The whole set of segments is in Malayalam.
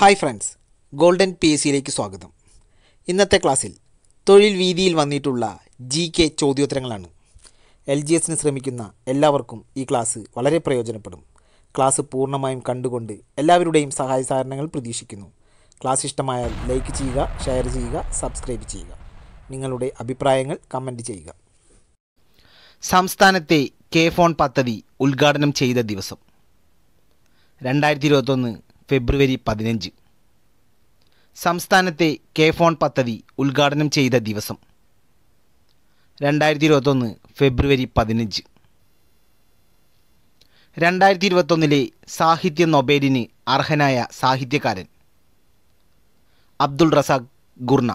hi friends golden P S സിയിലേക്ക് സ്വാഗതം ഇന്നത്തെ ക്ലാസ്സിൽ തൊഴിൽ വീതിയിൽ വന്നിട്ടുള്ള ജി കെ ചോദ്യോത്തരങ്ങളാണ് എൽ ജി എസിന് ശ്രമിക്കുന്ന എല്ലാവർക്കും ഈ ക്ലാസ് വളരെ പ്രയോജനപ്പെടും ക്ലാസ് പൂർണ്ണമായും കണ്ടുകൊണ്ട് എല്ലാവരുടെയും സഹായ സഹകരണങ്ങൾ പ്രതീക്ഷിക്കുന്നു ക്ലാസ് ഇഷ്ടമായാൽ ലൈക്ക് ചെയ്യുക ഷെയർ ചെയ്യുക സബ്സ്ക്രൈബ് ചെയ്യുക നിങ്ങളുടെ അഭിപ്രായങ്ങൾ കമൻറ്റ് ചെയ്യുക സംസ്ഥാനത്തെ കെ ഫോൺ പദ്ധതി ഉദ്ഘാടനം ചെയ്ത ദിവസം രണ്ടായിരത്തി ഇരുപത്തൊന്ന് ഫെബ്രുവരി പതിനഞ്ച് സംസ്ഥാനത്തെ കെ ഫോൺ പദ്ധതി ഉദ്ഘാടനം ചെയ്ത ദിവസം രണ്ടായിരത്തി ഇരുപത്തൊന്ന് ഫെബ്രുവരി പതിനഞ്ച് രണ്ടായിരത്തി ഇരുപത്തൊന്നിലെ സാഹിത്യ നൊബേലിന് അർഹനായ സാഹിത്യകാരൻ അബ്ദുൾ റസാഖ് ഗുർണ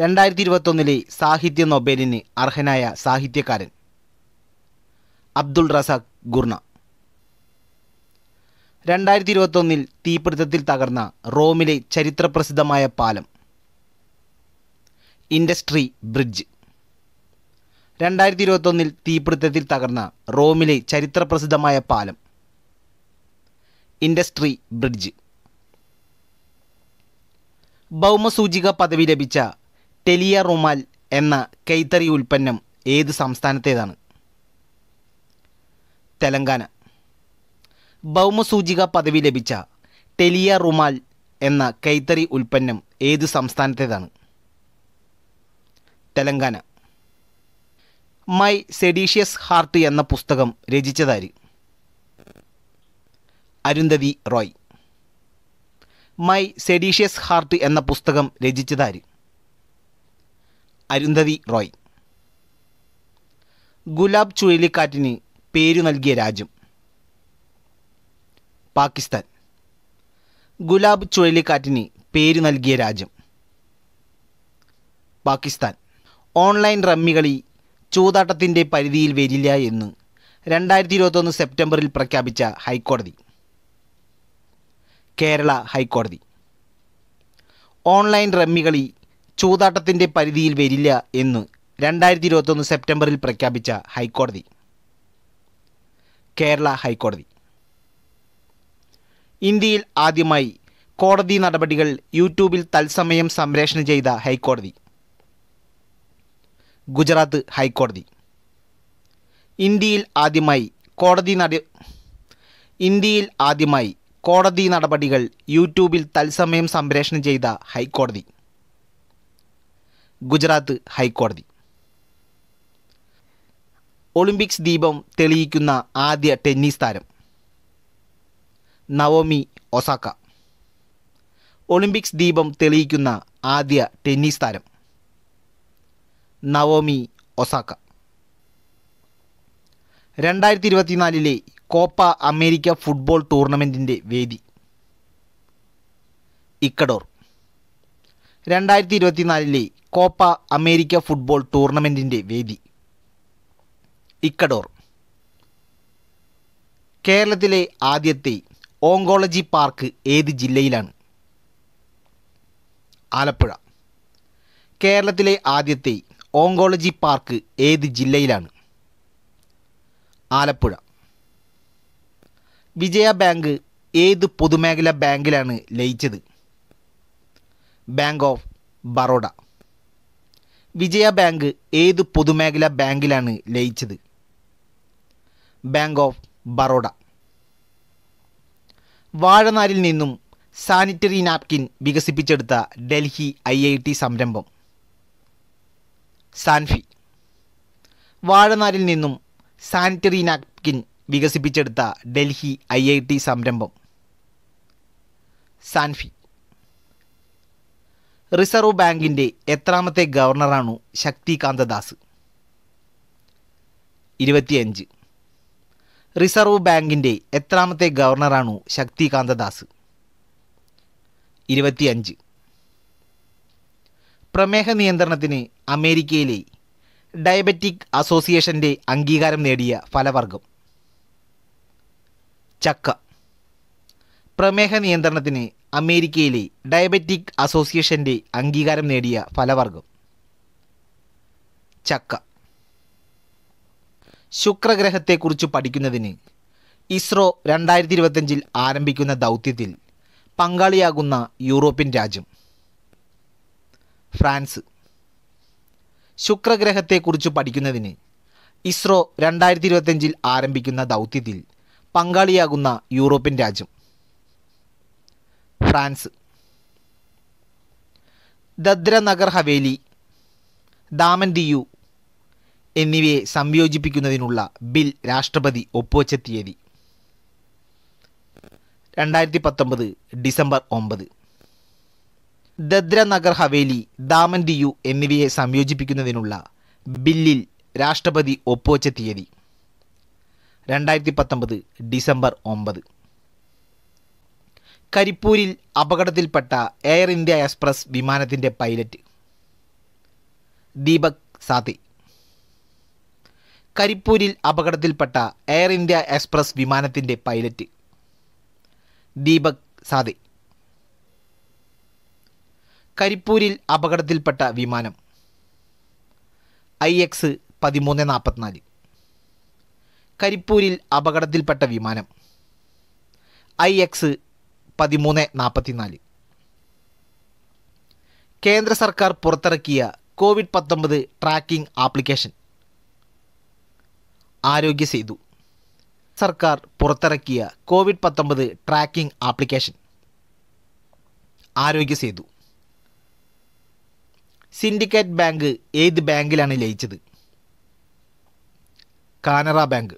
രണ്ടായിരത്തി ഇരുപത്തൊന്നിലെ സാഹിത്യ നൊബേലിന് അർഹനായ സാഹിത്യകാരൻ അബ്ദുൾ റസാഖ് ഗുർണ രണ്ടായിരത്തി ഇരുപത്തൊന്നിൽ തീപിടുത്തത്തിൽ തകർന്ന റോമിലെ ചരിത്രപ്രസിദ്ധമായ പാലം ഇൻഡസ്ട്രി ബ്രിഡ്ജ് രണ്ടായിരത്തി ഇരുപത്തൊന്നിൽ തീപിടുത്തത്തിൽ തകർന്ന റോമിലെ ചരിത്രപ്രസിദ്ധമായ പാലം ഇൻഡസ്ട്രി ബ്രിഡ്ജ് ഭൗമസൂചിക പദവി ലഭിച്ച ടെലിയ റൊമാൽ എന്ന കൈത്തറി ഉൽപ്പന്നം ഏത് സംസ്ഥാനത്തേതാണ് തെലങ്കാന ഭൗമസൂചിക പദവി ലഭിച്ച ടെലിയ റുമാൽ എന്ന കൈത്തറി ഉൽപ്പന്നം ഏത് സംസ്ഥാനത്തേതാണ് തെലങ്കാന മൈ സെഡീഷ്യസ് ഹാർട്ട് എന്ന പുസ്തകം രചിച്ചതാര് Arundhati Roy my seditious heart എന്ന പുസ്തകം രചിച്ചതാര് അരുന്ധതി റോയ് ഗുലാബ് ചുഴലിക്കാറ്റിന് പേരു നൽകിയ രാജ്യം പാകിസ്ഥാൻ ഗുലാബ് ചുഴലിക്കാറ്റിന് പേര് നൽകിയ രാജ്യം പാകിസ്ഥാൻ ഓൺലൈൻ റമ്മികളി ചൂതാട്ടത്തിൻ്റെ പരിധിയിൽ വരില്ല എന്ന് രണ്ടായിരത്തി ഇരുപത്തൊന്ന് സെപ്റ്റംബറിൽ പ്രഖ്യാപിച്ച ഹൈക്കോടതി കേരള ഹൈക്കോടതി ഓൺലൈൻ റമ്മികളി ചൂതാട്ടത്തിൻ്റെ പരിധിയിൽ വരില്ല എന്ന് രണ്ടായിരത്തി ഇരുപത്തൊന്ന് സെപ്റ്റംബറിൽ പ്രഖ്യാപിച്ച ഹൈക്കോടതി കേരള ഹൈക്കോടതി ഇന്ത്യയിൽ ആദ്യമായി കോടതി നടപടികൾ യൂട്യൂബിൽ തത്സമയം സംപ്രേഷണം ചെയ്ത ഹൈക്കോടതി ഗുജറാത്ത് ഹൈക്കോടതി ഇന്ത്യയിൽ ആദ്യമായി കോടതി നട ഇന്ത്യയിൽ ആദ്യമായി കോടതി നടപടികൾ യൂട്യൂബിൽ തത്സമയം സംപ്രേഷണം ചെയ്ത ഹൈക്കോടതി ഗുജറാത്ത് ഹൈക്കോടതി ഒളിമ്പിക്സ് ദീപം തെളിയിക്കുന്ന ആദ്യ ടെന്നീസ് താരം നവോമി ഒസാക്ക ഒളിമ്പിക്സ് ദീപം തെളിയിക്കുന്ന ആദ്യ ടെന്നീസ് താരം നവോമി ഒസാക്ക രണ്ടായിരത്തി ഇരുപത്തിനാലിലെ കോപ്പ അമേരിക്ക ഫുട്ബോൾ ടൂർണമെൻറ്റിൻ്റെ വേദി ഇക്കഡോർ രണ്ടായിരത്തി ഇരുപത്തിനാലിലെ കോപ്പ അമേരിക്ക ഫുട്ബോൾ ടൂർണമെൻറ്റിൻ്റെ വേദി ഇക്കഡോർ കേരളത്തിലെ ആദ്യത്തെ ഓങ്കോളജി പാർക്ക് ഏത് ജില്ലയിലാണ് ആലപ്പുഴ കേരളത്തിലെ ആദ്യത്തെ ഓങ്കോളജി പാർക്ക് ഏത് ജില്ലയിലാണ് ആലപ്പുഴ വിജയ ബാങ്ക് ഏത് പൊതുമേഖലാ ബാങ്കിലാണ് ലയിച്ചത് bank of Baroda Vijaya bank ഏത് പൊതുമേഖലാ ബാങ്കിലാണ് ലയിച്ചത് ബാങ്ക് ഓഫ് ബറോഡ വാഴനാരിൽ നിന്നും സാനിറ്ററി നാപ്കിൻ വികസിപ്പിച്ചെടുത്ത ഡൽഹി ഐ ഐ ടി സംരംഭം സാൻഫി വാഴനാരിൽ നിന്നും സാനിറ്ററി നാപ്കിൻ വികസിപ്പിച്ചെടുത്ത ഡൽഹി ഐ ഐ ടി സംരംഭം സാൻഫി റിസർവ് ബാങ്കിൻ്റെ എത്രാമത്തെ ഗവർണറാണു ശക്തികാന്തദാസ് ഇരുപത്തിയഞ്ച് റിസർവ് ബാങ്കിൻ്റെ എത്രാമത്തെ ഗവർണറാണു ശക്തികാന്തദാസ് ഇരുപത്തിയഞ്ച് പ്രമേഹ നിയന്ത്രണത്തിന് അമേരിക്കയിലെ ഡയബറ്റിക് അസോസിയേഷൻ്റെ അംഗീകാരം നേടിയ ഫലവർഗം ചക്ക പ്രമേഹ നിയന്ത്രണത്തിന് അമേരിക്കയിലെ ഡയബറ്റിക് അസോസിയേഷൻ്റെ അംഗീകാരം നേടിയ ഫലവർഗം ചക്ക ശുക്രഗ്രഹത്തെക്കുറിച്ച് പഠിക്കുന്നതിന് ഇസ്രോ രണ്ടായിരത്തി ഇരുപത്തഞ്ചിൽ ആരംഭിക്കുന്ന ദൗത്യത്തിൽ പങ്കാളിയാകുന്ന യൂറോപ്യൻ രാജ്യം ഫ്രാൻസ് ശുക്രഗ്രഹത്തെക്കുറിച്ച് പഠിക്കുന്നതിന് ഇസ്രോ രണ്ടായിരത്തി ഇരുപത്തഞ്ചിൽ ആരംഭിക്കുന്ന ദൗത്യത്തിൽ പങ്കാളിയാകുന്ന യൂറോപ്യൻ രാജ്യം ഫ്രാൻസ് ദദ്ര നഗർ ഹവേലി ദാമൻ ദിയു എന്നിവയെ സംയോജിപ്പിക്കുന്നതിനുള്ള ബിൽ രാഷ്ട്രപതി ഒപ്പുവെച്ച തീയതി രണ്ടായിരത്തി പത്തൊമ്പത് ഡിസംബർ ഒമ്പത് ദദ്ര നഗർ ഹവേലി ദാമൻ ദിയു എന്നിവയെ സംയോജിപ്പിക്കുന്നതിനുള്ള ബില്ലിൽ രാഷ്ട്രപതി ഒപ്പുവെച്ച തീയതി രണ്ടായിരത്തി പത്തൊമ്പത് ഡിസംബർ ഒമ്പത് കരിപ്പൂരിൽ അപകടത്തിൽപ്പെട്ട എയർ ഇന്ത്യ എക്സ്പ്രസ് വിമാനത്തിൻ്റെ പൈലറ്റ് ദീപക് സാത്തി കരിപ്പൂരിൽ അപകടത്തിൽപ്പെട്ട എയർ ഇന്ത്യ എക്സ്പ്രസ് വിമാനത്തിൻ്റെ പൈലറ്റ് ദീപക് സാദെ കരിപ്പൂരിൽ അപകടത്തിൽപ്പെട്ട വിമാനം ഐ എക്സ് പതിമൂന്ന് നാൽപ്പത്തിനാല് കരിപ്പൂരിൽ അപകടത്തിൽപ്പെട്ട വിമാനം ഐ എക്സ് പതിമൂന്ന് നാൽപ്പത്തിനാല് കേന്ദ്ര സർക്കാർ പുറത്തിറക്കിയ കോവിഡ് പത്തൊമ്പത് ട്രാക്കിംഗ് ആപ്ലിക്കേഷൻ ആരോഗ്യ സേതു സർക്കാർ പുറത്തിറക്കിയ കോവിഡ് പത്തൊമ്പത് ട്രാക്കിംഗ് ആപ്ലിക്കേഷൻ ആരോഗ്യ സേതു സിൻഡിക്കേറ്റ് ബാങ്ക് ഏത് ബാങ്കിലാണ് ലയിച്ചത് കാനറ ബാങ്ക്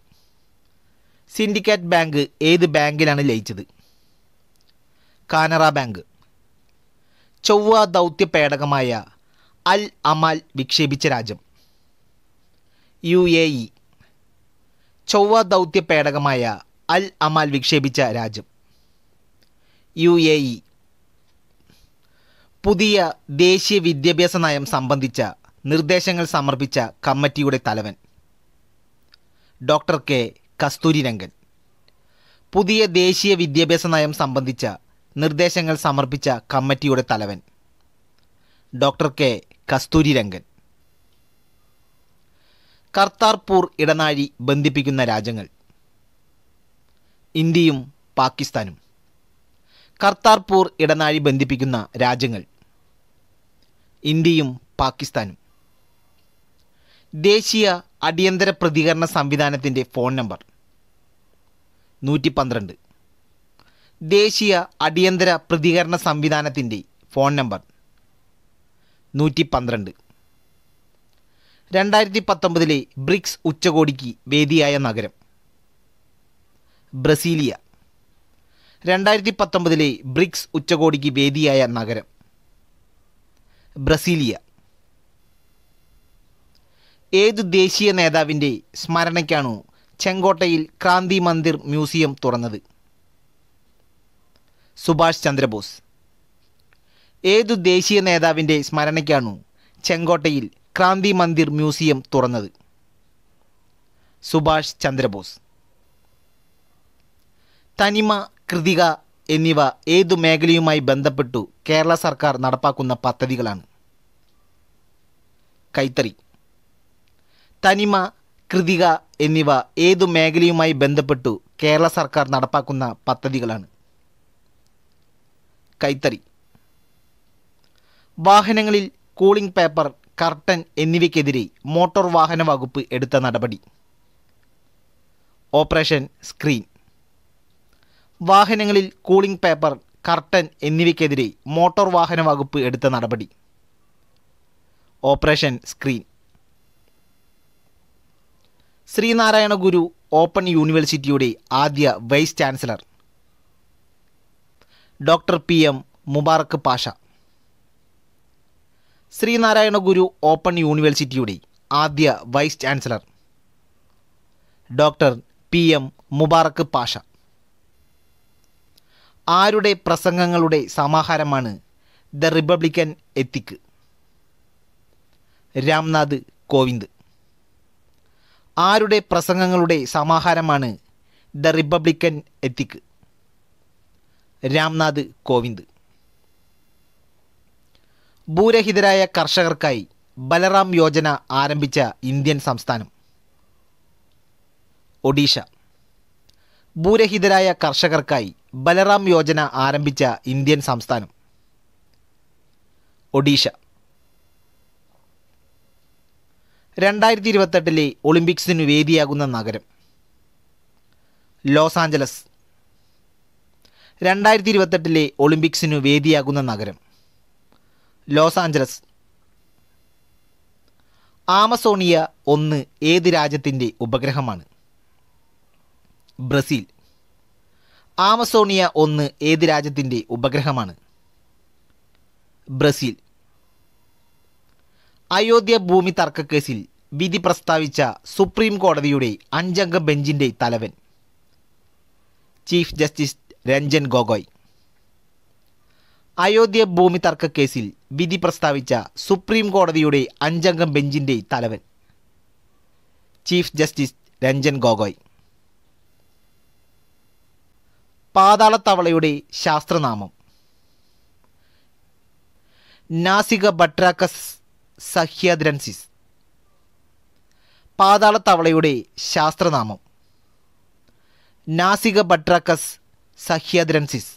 സിൻഡിക്കേറ്റ് ബാങ്ക് ഏത് ബാങ്കിലാണ് ലയിച്ചത് കാനറ ബാങ്ക് ചൊവ്വ ദൗത്യ പേടകമായ അൽ അമാൽ വിക്ഷേപിച്ച രാജ്യം യു എ ഇ ചൊവ്വ ദൗത്യ പേടകമായ അൽ അമാൽ വിക്ഷേപിച്ച രാജ്യം യു എ ഇ പുതിയ ദേശീയ വിദ്യാഭ്യാസ നയം സംബന്ധിച്ച നിർദ്ദേശങ്ങൾ സമർപ്പിച്ച കമ്മിറ്റിയുടെ തലവൻ ഡോക്ടർ കെ കസ്തൂരി രംഗൻ പുതിയ ദേശീയ വിദ്യാഭ്യാസ നയം സംബന്ധിച്ച നിർദ്ദേശങ്ങൾ സമർപ്പിച്ച കമ്മിറ്റിയുടെ തലവൻ doctor K Kasturirangan Kartarpur ഇടനാഴി ബന്ധിപ്പിക്കുന്ന രാജ്യങ്ങൾ ഇന്ത്യയും പാകിസ്ഥാനും കർത്താർപൂർ ഇടനാഴി ബന്ധിപ്പിക്കുന്ന രാജ്യങ്ങൾ ഇന്ത്യയും പാകിസ്ഥാനും ദേശീയ അടിയന്തര പ്രതികരണ സംവിധാനത്തിൻ്റെ ഫോൺ നമ്പർ നൂറ്റി പന്ത്രണ്ട് ദേശീയ അടിയന്തര പ്രതികരണ സംവിധാനത്തിൻ്റെ ഫോൺ നമ്പർ നൂറ്റി പന്ത്രണ്ട് രണ്ടായിരത്തി പത്തൊമ്പതിലെ ബ്രിക്സ് ഉച്ചകോടിക്ക് വേദിയായ നഗരം ബ്രസീലിയ രണ്ടായിരത്തി പത്തൊമ്പതിലെ ബ്രിക്സ് ഉച്ചകോടിക്ക് വേദിയായ നഗരം ബ്രസീലിയ ഏത് ദേശീയ നേതാവിൻ്റെ സ്മരണയ്ക്കാണ് ചെങ്കോട്ടയിൽ ക്രാന്തി മന്ദിർ മ്യൂസിയം തുറന്നത് സുഭാഷ് ചന്ദ്രബോസ് ഏതു ദേശീയ നേതാവിൻ്റെ സ്മരണയ്ക്കാണു ചെങ്കോട്ടയിൽ ക്രാന്തി മന്ദിർ മ്യൂസിയം തുറന്നത് സുഭാഷ് ചന്ദ്രബോസ് തനിമ കൃതിക എന്നിവ ഏതു മേഖലയുമായി ബന്ധപ്പെട്ടു കേരള സർക്കാർ നടപ്പാക്കുന്ന പദ്ധതികളാണ് കൈത്തറി തനിമ കൃതിക എന്നിവ ഏതു മേഖലയുമായി ബന്ധപ്പെട്ടു കേരള സർക്കാർ നടപ്പാക്കുന്ന പദ്ധതികളാണ് കൈത്തറി വാഹനങ്ങളിൽ കൂളിംഗ് പേപ്പർ കർട്ടൻ എന്നിവയ്ക്കെതിരെ മോട്ടോർ വാഹന വകുപ്പ് എടുത്ത നടപടി ഓപ്പറേഷൻ സ്ക്രീൻ വാഹനങ്ങളിൽ കൂളിംഗ് പേപ്പർ കർട്ടൻ എന്നിവയ്ക്കെതിരെ മോട്ടോർ വാഹന വകുപ്പ് എടുത്ത നടപടി operation screen Sreenarayana Guru open യൂണിവേഴ്സിറ്റിയുടെ ആദ്യ vice chancellor doctor P M Mubarak Pasha Sreenarayana Guru open യൂണിവേഴ്സിറ്റിയുടെ ആദ്യ vice chancellor doctor P M Mubarak Pasha ആരുടെ പ്രസംഗങ്ങളുടെ സമാഹാരമാണ് the republican ethic Ramnath Kovind ആരുടെ പ്രസംഗങ്ങളുടെ സമാഹാരമാണ് the republican ethic Ramnath Kovind ഭൂരഹിതരായ കർഷകർക്കായി ബലറാം യോജന ആരംഭിച്ച ഇന്ത്യൻ സംസ്ഥാനം ഒഡീഷ ഭൂരഹിതരായ കർഷകർക്കായി ബലറാം യോജന ആരംഭിച്ച ഇന്ത്യൻ സംസ്ഥാനം ഒഡീഷ രണ്ടായിരത്തി ഇരുപത്തെട്ടിലെ ഒളിമ്പിക്സിന് വേദിയാകുന്ന നഗരം ലോസ് ആഞ്ചലസ് രണ്ടായിരത്തി ഇരുപത്തെട്ടിലെ ഒളിമ്പിക്സിനു വേദിയാകുന്ന നഗരം ലോസ് ആഞ്ചലസ് ആമസോണിയ ഒന്ന് ഏത് രാജ്യത്തിൻ്റെ ഉപഗ്രഹമാണ് ബ്രസീൽ ആമസോണിയ ഒന്ന് ഏത് രാജ്യത്തിൻ്റെ ഉപഗ്രഹമാണ് ബ്രസീൽ അയോധ്യ ഭൂമി തർക്കക്കേസിൽ വിധി പ്രസ്താവിച്ച സുപ്രീം കോടതിയുടെ അഞ്ചംഗ ബെഞ്ചിൻ്റെ തലവൻ ചീഫ് ജസ്റ്റിസ് രഞ്ജൻ ഗൊഗോയ് അയോധ്യ ഭൂമി തർക്ക കേസിൽ വിധി പ്രസ്താവിച്ച സുപ്രീം കോടതിയുടെ അഞ്ചംഗം ബെഞ്ചിന്റെ തലവൻ ചീഫ് ജസ്റ്റിസ് രഞ്ജൻ ഗോഗോയ് പാതാളത്തവളയുടെ ശാസ്ത്രനാമം നാസിക ബട്രാക്കസ് സഹ്യദ്രൻസിസ് പാതാളത്തവളയുടെ ശാസ്ത്രനാമം നാസിക ബട്രാക്കസ് സഹ്യദ്രൻസിസ്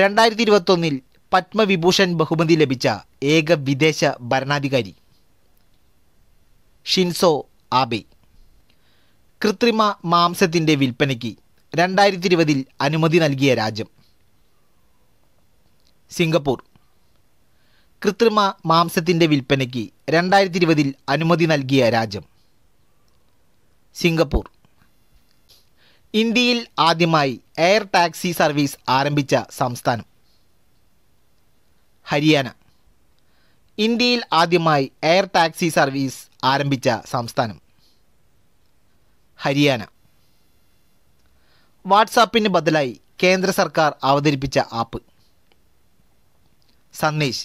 രണ്ടായിരത്തി ഇരുപത്തൊന്നിൽ പത്മവിഭൂഷൺ ബഹുമതി ലഭിച്ച ഏക വിദേശ ഭരണാധികാരി ഷിൻസോ ആബെ കൃത്രിമ മാംസത്തിൻ്റെ വിൽപ്പനയ്ക്ക് രണ്ടായിരത്തി ഇരുപതിൽ അനുമതി നൽകിയ രാജ്യം സിംഗപ്പൂർ കൃത്രിമ മാംസത്തിൻ്റെ വിൽപ്പനയ്ക്ക് രണ്ടായിരത്തി ഇരുപതിൽ അനുമതി നൽകിയ രാജ്യം സിംഗപ്പൂർ ഇന്ത്യയിൽ ആദ്യമായി എയർ ടാക്സി സർവീസ് ആരംഭിച്ച സംസ്ഥാനം ഹരിയാന ഇന്ത്യയിൽ ആദ്യമായി എയർ ടാക്സി സർവീസ് ആരംഭിച്ച സംസ്ഥാനം ഹരിയാന വാട്സാപ്പിന് ബദലായി കേന്ദ്ര സർക്കാർ അവതരിപ്പിച്ച ആപ്പ് സന്ദേശ്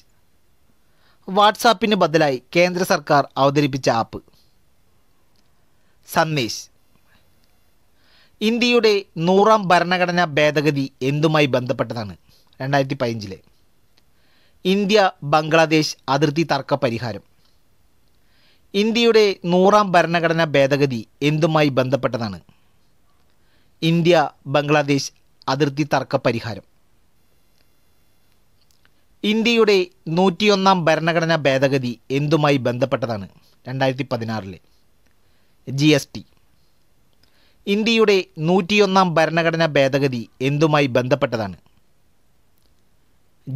വാട്സാപ്പിന് ബദലായി കേന്ദ്ര സർക്കാർ അവതരിപ്പിച്ച ആപ്പ് സന്ദേശ് ഇന്ത്യയുടെ നൂറാം ഭരണഘടനാ ഭേദഗതി എന്തുമായി ബന്ധപ്പെട്ടതാണ് രണ്ടായിരത്തി പതിനഞ്ചിലെ ഇന്ത്യ ബംഗ്ലാദേശ് അതിർത്തി തർക്ക പരിഹാരം ഇന്ത്യയുടെ നൂറാം ഭരണഘടനാ ഭേദഗതി എന്തുമായി ബന്ധപ്പെട്ടതാണ് ഇന്ത്യ ബംഗ്ലാദേശ് അതിർത്തി തർക്ക പരിഹാരം ഇന്ത്യയുടെ നൂറ്റിയൊന്നാം ഭരണഘടനാ ഭേദഗതി എന്തുമായി ബന്ധപ്പെട്ടതാണ് രണ്ടായിരത്തി പതിനാറിലെ ജി എസ് ടി ഇന്ത്യയുടെ നൂറ്റിയൊന്നാം ഭരണഘടനാ ഭേദഗതി എന്തുമായി ബന്ധപ്പെട്ടതാണ്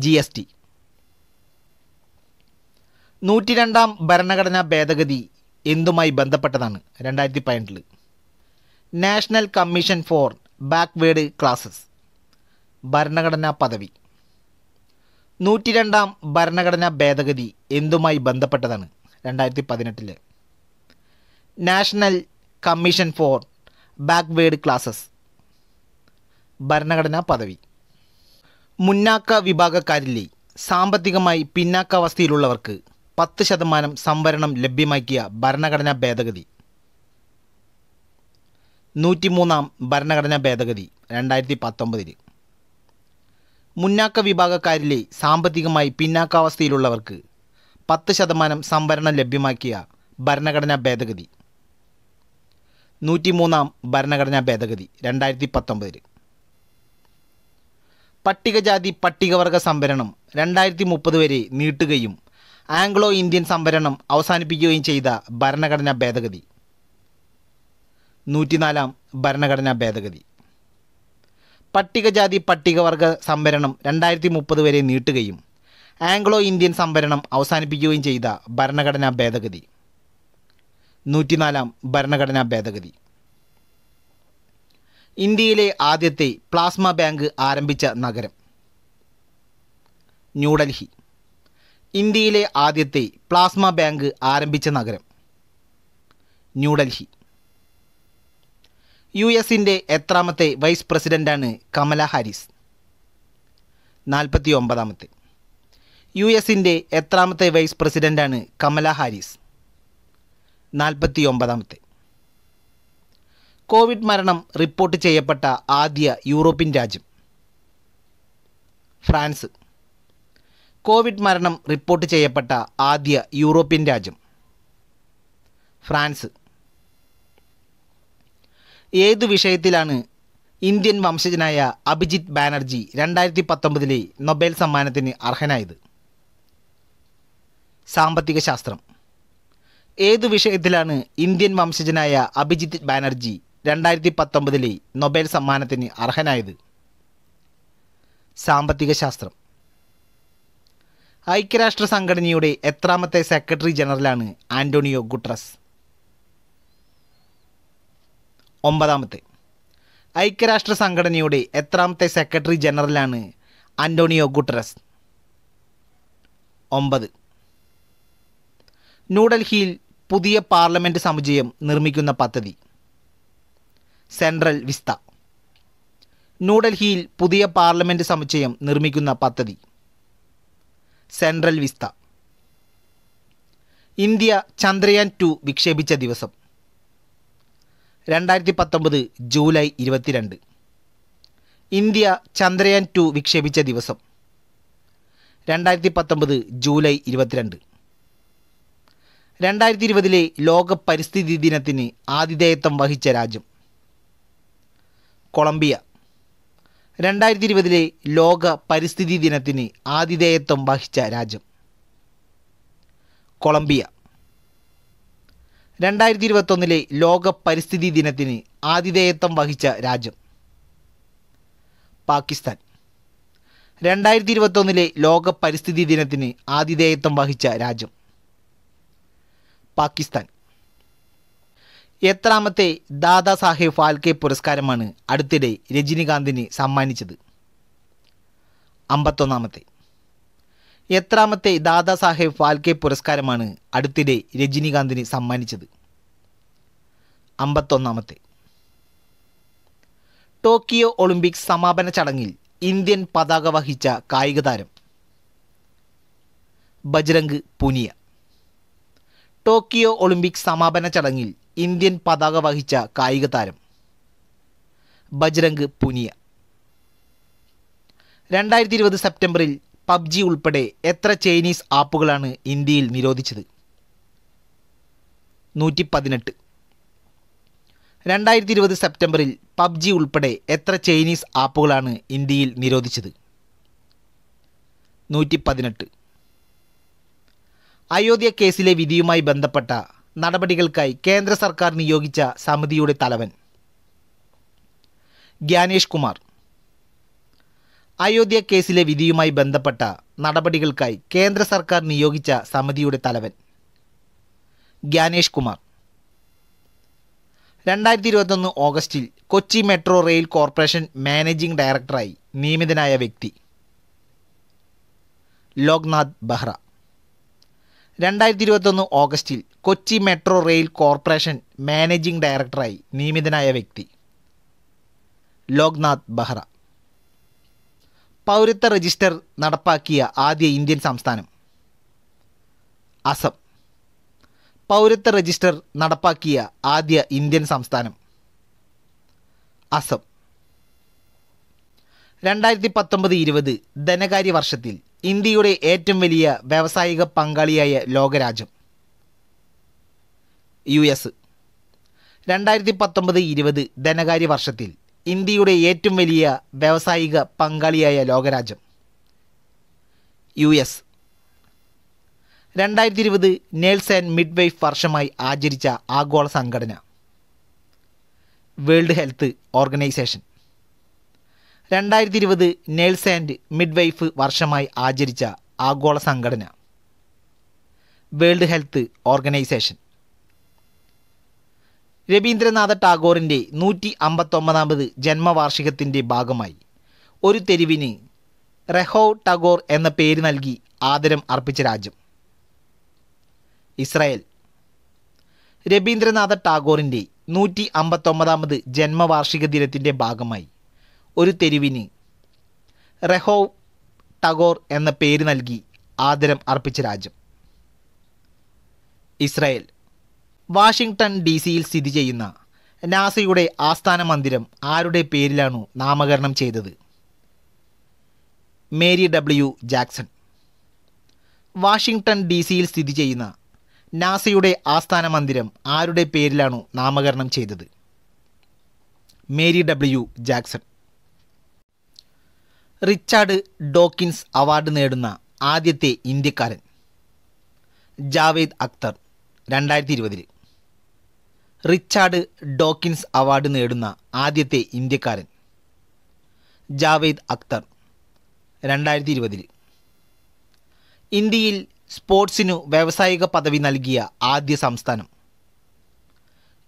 ജി എസ് ടി നൂറ്റിരണ്ടാം ഭരണഘടനാ ഭേദഗതി എന്തുമായി ബന്ധപ്പെട്ടതാണ് രണ്ടായിരത്തി പതിനെട്ടിൽ national commission for backward classes ഭരണഘടനാ പദവി നൂറ്റിരണ്ടാം ഭരണഘടനാ ഭേദഗതി എന്തുമായി ബന്ധപ്പെട്ടതാണ് രണ്ടായിരത്തി പതിനെട്ടിൽ national commission for backward classes ഭരണഘടനാ പദവി മുന്നാക്ക വിഭാഗക്കാരിലെ സാമ്പത്തികമായി പിന്നാക്കാവസ്ഥയിലുള്ളവർക്ക് പത്ത് ശതമാനം സംവരണം ലഭ്യമാക്കിയ ഭരണഘടനാ ഭേദഗതി നൂറ്റിമൂന്നാം ഭരണഘടനാ ഭേദഗതി രണ്ടായിരത്തി പത്തൊമ്പതിൽ മുന്നാക്ക വിഭാഗക്കാരിലെ സാമ്പത്തികമായി പിന്നാക്കാവസ്ഥയിലുള്ളവർക്ക് പത്ത് ശതമാനം സംവരണം ലഭ്യമാക്കിയ ഭരണഘടനാ ഭേദഗതി നൂറ്റിമൂന്നാം ഭരണഘടനാ ഭേദഗതി രണ്ടായിരത്തി പത്തൊമ്പതിൽ പട്ടികജാതി പട്ടികവർഗ സംവരണം രണ്ടായിരത്തി മുപ്പത് വരെ നീട്ടുകയും ആംഗ്ലോ ഇന്ത്യൻ സംവരണം അവസാനിപ്പിക്കുകയും ചെയ്ത ഭരണഘടനാ ഭേദഗതി നൂറ്റിനാലാം ഭരണഘടനാ ഭേദഗതി പട്ടികജാതി പട്ടികവർഗ സംവരണം രണ്ടായിരത്തി മുപ്പത് വരെ നീട്ടുകയും ആംഗ്ലോ ഇന്ത്യൻ സംവരണം അവസാനിപ്പിക്കുകയും ചെയ്ത ഭരണഘടനാ ഭേദഗതി നൂറ്റിനാലാം ഭരണഘടനാ ഭേദഗതി ഇന്ത്യയിലെ ആദ്യത്തെ പ്ലാസ്മ ബാങ്ക് ആരംഭിച്ച നഗരം ന്യൂഡൽഹി ഇന്ത്യയിലെ ആദ്യത്തെ പ്ലാസ്മ ബാങ്ക് ആരംഭിച്ച നഗരം ന്യൂഡൽഹി യു എസിൻ്റെ എത്രാമത്തെ വൈസ് പ്രസിഡൻ്റാണ് കമല ഹാരിസ് നാൽപ്പത്തി ഒമ്പതാമത്തെ യു എസിൻ്റെ എത്രാമത്തെ വൈസ് പ്രസിഡൻ്റാണ് കമല ഹാരിസ് നാൽപ്പത്തി ഒമ്പതാമത്തെ കോവിഡ് മരണം റിപ്പോർട്ട് ചെയ്യപ്പെട്ട ആദ്യ യൂറോപ്യൻ രാജ്യം ഫ്രാൻസ് കോവിഡ് മരണം റിപ്പോർട്ട് ചെയ്യപ്പെട്ട ആദ്യ യൂറോപ്യൻ രാജ്യം ഫ്രാൻസ് ഏതു വിഷയത്തിലാണ് ഇന്ത്യൻ വംശജനായ അഭിജിത്ത് ബാനർജി രണ്ടായിരത്തി പത്തൊമ്പതിലെ നൊബേൽ സമ്മാനത്തിന് അർഹനായത് സാമ്പത്തിക ശാസ്ത്രം ഏതു വിഷയത്തിലാണ് ഇന്ത്യൻ വംശജനായ അഭിജിത് ബാനർജി രണ്ടായിരത്തി പത്തൊമ്പതിലെ നൊബേൽ സമ്മാനത്തിന് അർഹനായത് സാമ്പത്തിക ശാസ്ത്രം ഐക്യരാഷ്ട്ര സംഘടനയുടെ എത്രാമത്തെ സെക്രട്ടറി ജനറലാണ് ആന്റോണിയോ ഗുട്രസ് ഒമ്പതാമത്തെ ഐക്യരാഷ്ട്ര സംഘടനയുടെ എത്രാമത്തെ സെക്രട്ടറി ജനറലാണ് ആന്റോണിയോ ഗുട്രസ് ഒമ്പത് ന്യൂഡൽഹിയിൽ പുതിയ പാർലമെൻറ്റ് സമുച്ചയം നിർമ്മിക്കുന്ന പദ്ധതി സെൻട്രൽ വിസ്ത ന്യൂഡൽഹിയിൽ പുതിയ പാർലമെൻറ്റ് സമുച്ചയം നിർമ്മിക്കുന്ന പദ്ധതി Central Vista India Chandrayaan two വിക്ഷേപിച്ച ദിവസം രണ്ടായിരത്തി പത്തൊമ്പത് ജൂലൈ ഇരുപത്തിരണ്ട് ഇന്ത്യ ചന്ദ്രയാൻ ടു വിക്ഷേപിച്ച ദിവസം രണ്ടായിരത്തി പത്തൊമ്പത് ജൂലൈ ഇരുപത്തിരണ്ട് രണ്ടായിരത്തി ഇരുപതിലെ ലോക പരിസ്ഥിതി ദിനത്തിന് ആതിഥേയത്വം വഹിച്ച രാജ്യം കൊളംബിയ രണ്ടായിരത്തി ഇരുപതിലെ ലോക പരിസ്ഥിതി ദിനത്തിന് ആതിഥേയത്വം വഹിച്ച രാജ്യം കൊളംബിയ രണ്ടായിരത്തി ഇരുപത്തൊന്നിലെ ലോക പരിസ്ഥിതി ദിനത്തിന് ആതിഥേയത്വം വഹിച്ച രാജ്യം പാകിസ്ഥാൻ രണ്ടായിരത്തി ഇരുപത്തൊന്നിലെ ലോക പരിസ്ഥിതി ദിനത്തിന് ആതിഥേയത്വം വഹിച്ച രാജ്യം പാകിസ്ഥാൻ എത്രാമത്തെ സാഹേബ് ഫാൽക്കെ പുരസ്കാരമാണ് അടുത്തിടെ രജനീകാന്തിന് സമ്മാനിച്ചത് അമ്പത്തൊന്നാമത്തെ എത്രാമത്തെ സാഹേബ് ഫാൽക്കെ പുരസ്കാരമാണ് അടുത്തിടെ രജനീകാന്തിന് സമ്മാനിച്ചത് അമ്പത്തൊന്നാമത്തെ ടോക്കിയോ ഒളിമ്പിക്സ് സമാപന ചടങ്ങിൽ ഇന്ത്യൻ പതാക വഹിച്ച കായിക താരം ബജ്രംഗ് പുനിയ ടോക്കിയോ ഒളിമ്പിക് സമാപന ചടങ്ങിൽ ഇന്ത്യൻ പതാക വഹിച്ച കായിക താരം ബജ്രംഗ് പുനിയ രണ്ടായിരത്തി ഇരുപത് സെപ്റ്റംബറിൽ പബ്ജി ഉൾപ്പെടെ എത്ര ചൈനീസ് ആപ്പുകളാണ് ഇന്ത്യയിൽ നിരോധിച്ചത് നൂറ്റി പതിനെട്ട് രണ്ടായിരത്തി ഇരുപത് സെപ്റ്റംബറിൽ പബ്ജി ഉൾപ്പെടെ എത്ര ചൈനീസ് ആപ്പുകളാണ് ഇന്ത്യയിൽ നിരോധിച്ചത് നൂറ്റി പതിനെട്ട് അയോധ്യ കേസിലെ വിധിയുമായി ബന്ധപ്പെട്ട നടപടികൾക്കായി കേന്ദ്ര സർക്കാർ നിയോഗിച്ച സമിതിയുടെ തലവൻ ജ്ഞാനേഷ് കുമാർ അയോധ്യ കേസിലെ വിധിയുമായി ബന്ധപ്പെട്ട നടപടികൾക്കായി കേന്ദ്ര സർക്കാർ നിയോഗിച്ച സമിതിയുടെ തലവൻ ജ്ഞാനേഷ് കുമാർ രണ്ടായിരത്തി ഇരുപത്തൊന്ന് ഓഗസ്റ്റിൽ Kochi metro rail corporation managing ഡയറക്ടറായി നിയമിതനായ വ്യക്തി ലോക്നാഥ് ബെഹ്റ രണ്ടായിരത്തി ഇരുപത്തൊന്ന് ഓഗസ്റ്റിൽ Kochi metro rail corporation managing ഡയറക്ടറായി നിയമിതനായ വ്യക്തി ലോക്നാഥ് ബെഹ്റ പൗരത്വ രജിസ്റ്റർ നടപ്പാക്കിയ ആദ്യ ഇന്ത്യൻ സംസ്ഥാനം അസം പൗരത്വ രജിസ്റ്റർ നടപ്പാക്കിയ ആദ്യ ഇന്ത്യൻ സംസ്ഥാനം അസം രണ്ടായിരത്തി പത്തൊമ്പത് ഇരുപത് ധനകാര്യ വർഷത്തിൽ ഇന്ത്യയുടെ ഏറ്റവും വലിയ വ്യാവസായിക പങ്കാളിയായ ലോകരാജ്യം യു എസ് രണ്ടായിരത്തി പത്തൊമ്പത് ഇരുപത് ധനകാര്യ വർഷത്തിൽ ഇന്ത്യയുടെ ഏറ്റവും വലിയ വ്യാവസായിക പങ്കാളിയായ ലോകരാജ്യം യു എസ് രണ്ടായിരത്തി ഇരുപത് നേഴ്സ് ആൻഡ് മിഡ് വൈഫ് വർഷമായി ആചരിച്ച ആഗോള സംഘടന വേൾഡ് ഹെൽത്ത് ഓർഗനൈസേഷൻ രണ്ടായിരത്തി ഇരുപത് നേഴ്സ് ആൻഡ് മിഡ്വൈഫ് വർഷമായി ആചരിച്ച ആഗോള സംഘടന വേൾഡ് ഹെൽത്ത് ഓർഗനൈസേഷൻ രവീന്ദ്രനാഥ ടാഗോറിൻ്റെ നൂറ്റി അമ്പത്തൊമ്പതാമത് ജന്മവാർഷികത്തിൻ്റെ ഭാഗമായി ഒരു തെരുവിന് റെഹോ ടാഗോർ എന്ന പേര് നൽകി ആദരം അർപ്പിച്ച രാജ്യം ഇസ്രായേൽ രവീന്ദ്രനാഥ ടാഗോറിൻ്റെ നൂറ്റി അമ്പത്തൊമ്പതാമത് ജന്മവാർഷിക ദിനത്തിൻ്റെ ഭാഗമായി ഒരു തെരുവിന് റെഹോവ് ടഗോർ എന്ന പേര് നൽകി ആദരം അർപ്പിച്ച രാജ്യം ഇസ്രായേൽ വാഷിങ്ടൺ ഡി സിയിൽ സ്ഥിതി ചെയ്യുന്ന നാസയുടെ ആസ്ഥാന മന്ദിരം ആരുടെ പേരിലാണു നാമകരണം ചെയ്തത് Mary W Jackson Washington D സിയിൽ സ്ഥിതി ചെയ്യുന്ന നാസയുടെ ആസ്ഥാന മന്ദിരം ആരുടെ പേരിലാണു നാമകരണം ചെയ്തത് Mary W Jackson Richard Dawkins award നേടുന്ന ആദ്യത്തെ ഇന്ത്യക്കാരൻ ജാവേദ് അക്തർ രണ്ടായിരത്തി ഇരുപതിൽ റിച്ചാർഡ് ഡോക്കിൻസ് അവാർഡ് നേടുന്ന ആദ്യത്തെ ഇന്ത്യക്കാരൻ ജാവേദ് അക്തർ രണ്ടായിരത്തി ഇരുപതിൽ ഇന്ത്യയിൽ സ്പോർട്സിനു വ്യാവസായിക പദവി നൽകിയ ആദ്യ സംസ്ഥാനം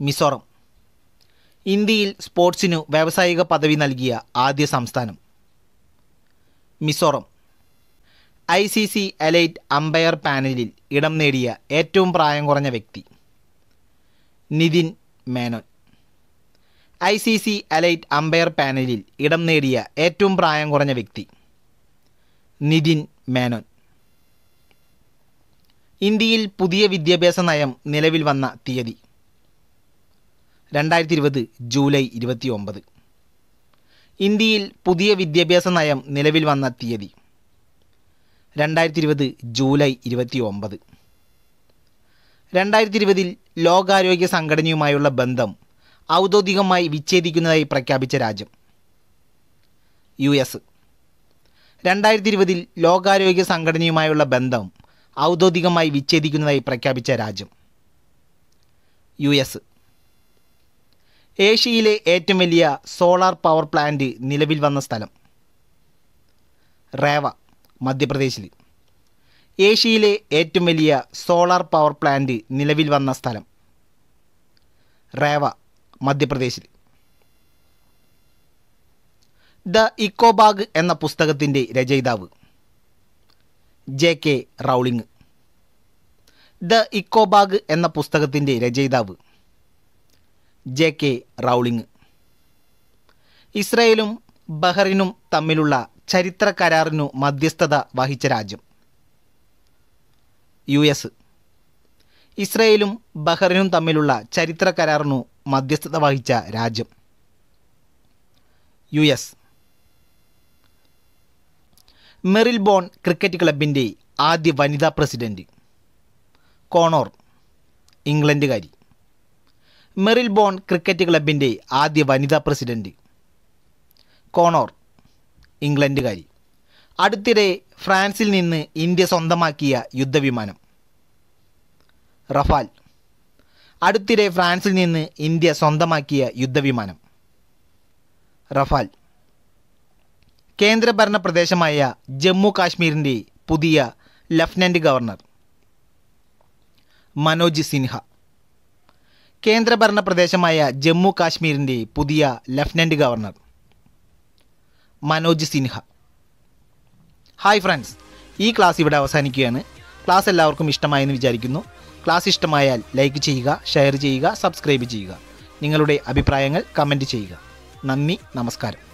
മിസോറം ഇന്ത്യയിൽ സ്പോർട്സിനു വ്യാവസായിക പദവി നൽകിയ ആദ്യ സംസ്ഥാനം Mizoram I C C elite umpire പാനലിൽ ഇടം നേടിയ ഏറ്റവും പ്രായം കുറഞ്ഞ വ്യക്തി Nitin Menon I C C elite umpire പാനലിൽ ഇടം നേടിയ ഏറ്റവും പ്രായം കുറഞ്ഞ വ്യക്തി നിതിൻ മേനോൻ ഇന്ത്യയിൽ പുതിയ വിദ്യാഭ്യാസ നയം നിലവിൽ വന്ന തീയതി രണ്ടായിരത്തി ഇരുപത് ജൂലൈ ഇരുപത്തി ഒമ്പത് ഇന്ത്യയിൽ പുതിയ വിദ്യാഭ്യാസ നയം നിലവിൽ വന്ന തീയതി രണ്ടായിരത്തി ഇരുപത് ജൂലൈ ഇരുപത്തി ഒമ്പത് രണ്ടായിരത്തി ഇരുപതിൽ ലോകാരോഗ്യ സംഘടനയുമായുള്ള ബന്ധം ഔദ്യോഗികമായി വിച്ഛേദിക്കുന്നതായി പ്രഖ്യാപിച്ച രാജ്യം യു എസ് രണ്ടായിരത്തി ഇരുപതിൽ ലോകാരോഗ്യ സംഘടനയുമായുള്ള ബന്ധം ഔദ്യോഗികമായി വിച്ഛേദിക്കുന്നതായി പ്രഖ്യാപിച്ച രാജ്യം യു എസ് ഏഷ്യയിലെ ഏറ്റവും വലിയ സോളാർ പവർ പ്ലാന്റ് നിലവിൽ വന്ന സ്ഥലം റേവ മധ്യപ്രദേശിൽ ഏഷ്യയിലെ ഏറ്റവും വലിയ സോളാർ പവർ പ്ലാന്റ് നിലവിൽ വന്ന സ്ഥലം റേവ മധ്യപ്രദേശിൽ ദ ഇക്കോബാഗ് എന്ന പുസ്തകത്തിൻ്റെ രചയിതാവ് J K Rowling the Ickabog എന്ന പുസ്തകത്തിൻ്റെ രചയിതാവ് ജെ കെ റൗളിംഗ് ഇസ്രയേലും ബഹ്റിനും തമ്മിലുള്ള ചരിത്ര കരാറിനു മധ്യസ്ഥത വഹിച്ച രാജ്യം യു എസ് ഇസ്രയേലും ബഹ്റിനും തമ്മിലുള്ള ചരിത്ര കരാറിനു മധ്യസ്ഥത വഹിച്ച രാജ്യം U S Marylebone cricket ക്ലബിൻ്റെ ആദ്യ വനിതാ പ്രസിഡന്റ് കോണോർ ഇംഗ്ലണ്ടുകാരി മെറിൽ ബോൺ ക്രിക്കറ്റ് ക്ലബിൻ്റെ ആദ്യ വനിതാ പ്രസിഡന്റ് കോണോർ ഇംഗ്ലണ്ടുകാരി അടുത്തിടെ ഫ്രാൻസിൽ നിന്ന് ഇന്ത്യ സ്വന്തമാക്കിയ യുദ്ധവിമാനം റഫാൽ അടുത്തിടെ ഫ്രാൻസിൽ നിന്ന് ഇന്ത്യ സ്വന്തമാക്കിയ യുദ്ധവിമാനം റഫാൽ കേന്ദ്രഭരണ പ്രദേശമായ ജമ്മു കാശ്മീരിൻ്റെ പുതിയ ലഫ്റ്റനൻ്റ് ഗവർണർ മനോജ് സിൻഹ കേന്ദ്രഭരണ പ്രദേശമായ ജമ്മു കാശ്മീരിൻ്റെ പുതിയ lieutenant governor Manoj Sinha hi friends ഈ ക്ലാസ് ഇവിടെ അവസാനിക്കുകയാണ് ക്ലാസ് എല്ലാവർക്കും ഇഷ്ടമായെന്ന് വിചാരിക്കുന്നു ക്ലാസ് ഇഷ്ടമായാൽ ലൈക്ക് ചെയ്യുക ഷെയർ ചെയ്യുക സബ്സ്ക്രൈബ് ചെയ്യുക നിങ്ങളുടെ അഭിപ്രായങ്ങൾ കമൻറ്റ് ചെയ്യുക നന്ദി നമസ്കാരം